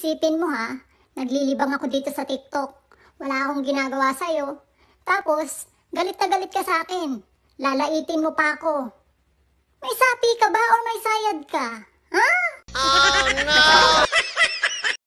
Sipin mo ha, naglilibang ako dito sa TikTok. Wala akong ginagawa sa'yo. Tapos, galit na galit ka sa akin. Lalaitin mo pa ako. May sapi ka ba o may sayad ka?